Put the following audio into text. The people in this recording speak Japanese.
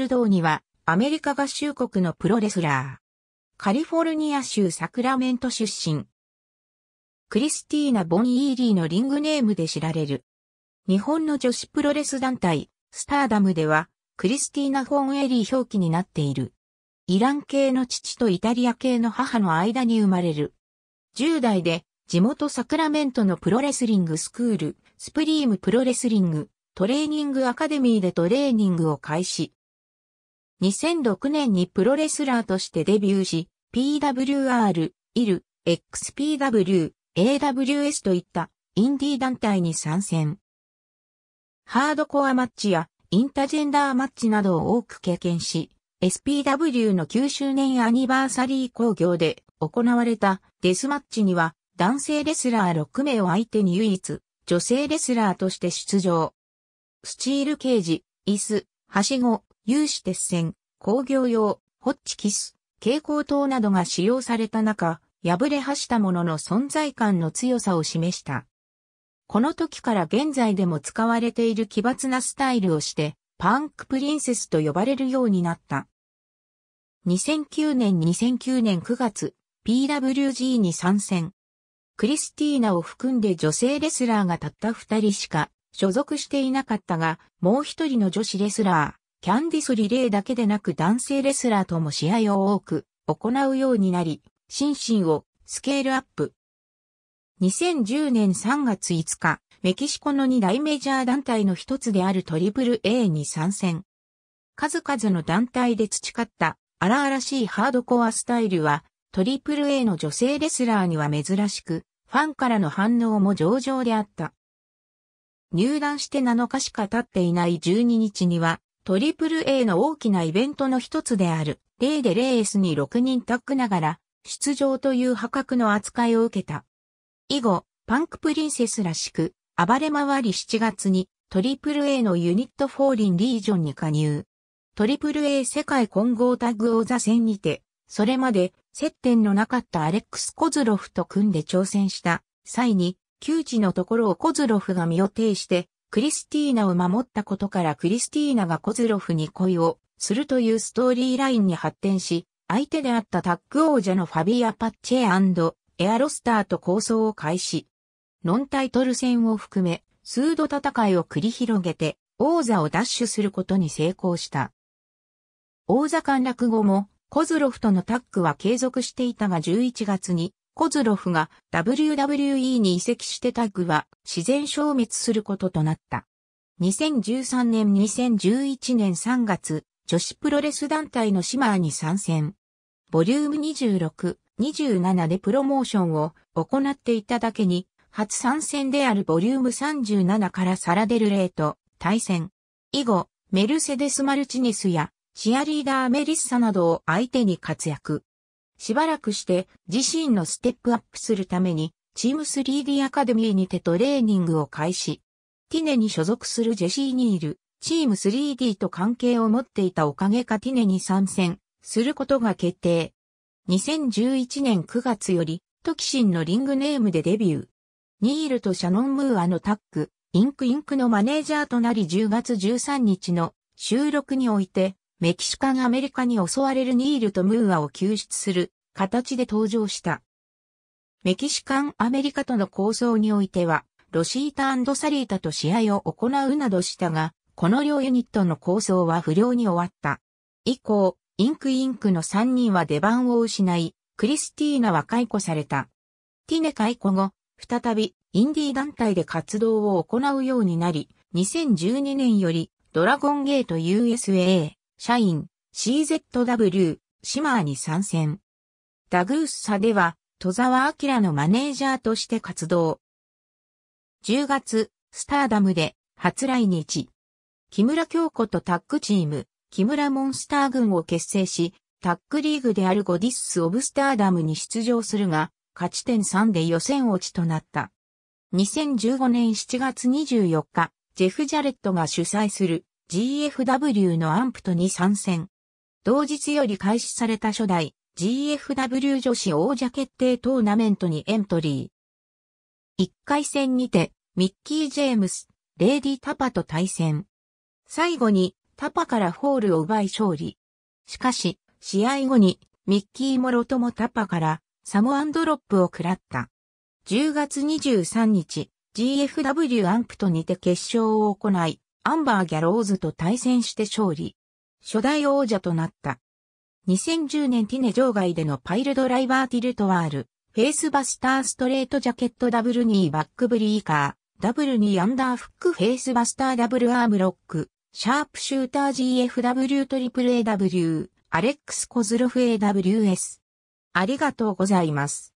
ルドーニはアメリカ合衆国のプロレスラー。カリフォルニア州サクラメント出身。クリスティーナ・ボン・イーリーのリングネームで知られる。日本の女子プロレス団体、スターダムでは、クリスティーナ・フォン・エリー表記になっている。イラン系の父とイタリア系の母の間に生まれる。10代で、地元サクラメントのプロレスリングスクール、スプリームプロレスリング、トレーニングアカデミーでトレーニングを開始。2006年にプロレスラーとしてデビューし、PWR、IL、XPW、AWS といったインディー団体に参戦。ハードコアマッチやインタジェンダーマッチなどを多く経験し、SPW の9周年アニバーサリー工業で行われたデスマッチには男性レスラー6名を相手に唯一女性レスラーとして出場。スチールケージ、椅子、はしご、有刺鉄線、工業用、ホッチキス、蛍光灯などが使用された中、破れはしたものの存在感の強さを示した。この時から現在でも使われている奇抜なスタイルをして、パンクプリンセスと呼ばれるようになった。2009年2009年9月、PWG に参戦。クリスティーナを含んで女性レスラーがたった二人しか所属していなかったが、もう一人の女子レスラー、キャンディスリレーだけでなく男性レスラーとも試合を多く行うようになり、心身をスケールアップ。2010年3月5日、メキシコの2大メジャー団体の一つであるトリプル A に参戦。数々の団体で培った荒々しいハードコアスタイルは、トリプル A の女性レスラーには珍しく、ファンからの反応も上々であった。入団して7日しか経っていない12日には、AAA の大きなイベントの一つである、0でレースに6人タッグながら、出場という破格の扱いを受けた。以後、パンクプリンセスらしく、暴れ回り7月に、AAA のユニットフォーリンリージョンに加入。AAA 世界混合タッグ王座戦にて、それまで接点のなかったアレックス・コズロフと組んで挑戦した際に、窮地のところをコズロフが身を挺して、クリスティーナを守ったことからクリスティーナがコズロフに恋をするというストーリーラインに発展し、相手であったタッグ王者のファビア・パッチェエアロスターと構想を開始。ノンタイトル戦を含め、数度戦いを繰り広げて、王座を奪取することに成功した。王座陥落後も、コズロフとのタッグは継続していたが11月に、コズロフが WWE に移籍してタッグは自然消滅することとなった。2013年2011年3月、女子プロレス団体のシマーに参戦。ボリューム26、27でプロモーションを行っていただけに、初参戦であるボリューム37からサラデルレイと対戦。以後、メルセデス・マルチネスやチアリーダー・メリッサなどを相手に活躍。しばらくして自身のステップアップするために、チーム 3D アカデミーにてトレーニングを開始。ティネに所属するジェシー・ニール、チーム 3D と関係を持っていたおかげかティネに参戦することが決定。2011年9月より、トキシンのリングネームでデビュー。ニールとシャノン・ムーアのタッグ、インクインクのマネージャーとなり10月13日の収録において、メキシカンアメリカに襲われるニールとムーアを救出する形で登場した。メキシカンアメリカとの構想においては、ロシータサリータと試合を行うなどしたが、この両ユニットの構想は不良に終わった。以降、インクインクの3人は出番を失い、クリスティーナは解雇された。ティネ解雇後、再びインディー団体で活動を行うようになり、2012年よりドラゴンゲート USA 社員、CZW、シマーに参戦。ダグースサでは、戸沢明のマネージャーとして活動。10月、スターダムで、初来日。木村京子とタッグチーム、木村モンスター軍を結成し、タッグリーグであるゴディッス・オブスターダムに出場するが、勝ち点3で予選落ちとなった。2015年7月24日、ジェフ・ジャレットが主催する GFW のアンプトに参戦。同日より開始された初代 GFW 女子王者決定トーナメントにエントリー。1回戦にて、ミッキー・ジェームス、レイディ・タパと対戦。最後に、タパからホールを奪い勝利。しかし、試合後に、ミッキー・モロともタパから、サモアンドロップを食らった。10月23日、GFW アンプトにて決勝を行い、アンバー・ギャローズと対戦して勝利。初代王者となった。2010年ティネ場外でのパイルドライバーティルトワール、フェイスバスターストレートジャケットダブル2バックブリーカー、ダブル2アンダーフックフェイスバスターダブルアームロック、シャープシューター GFW トリプル AW、アレックス・コズロフ AWS。ありがとうございます。